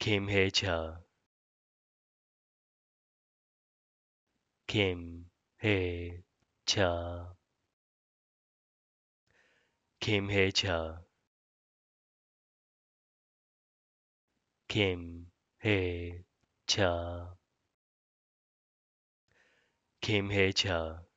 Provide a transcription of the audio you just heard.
Came here chờ. Came here chờ. Came here chờ. Came here chờ. Came here chờ.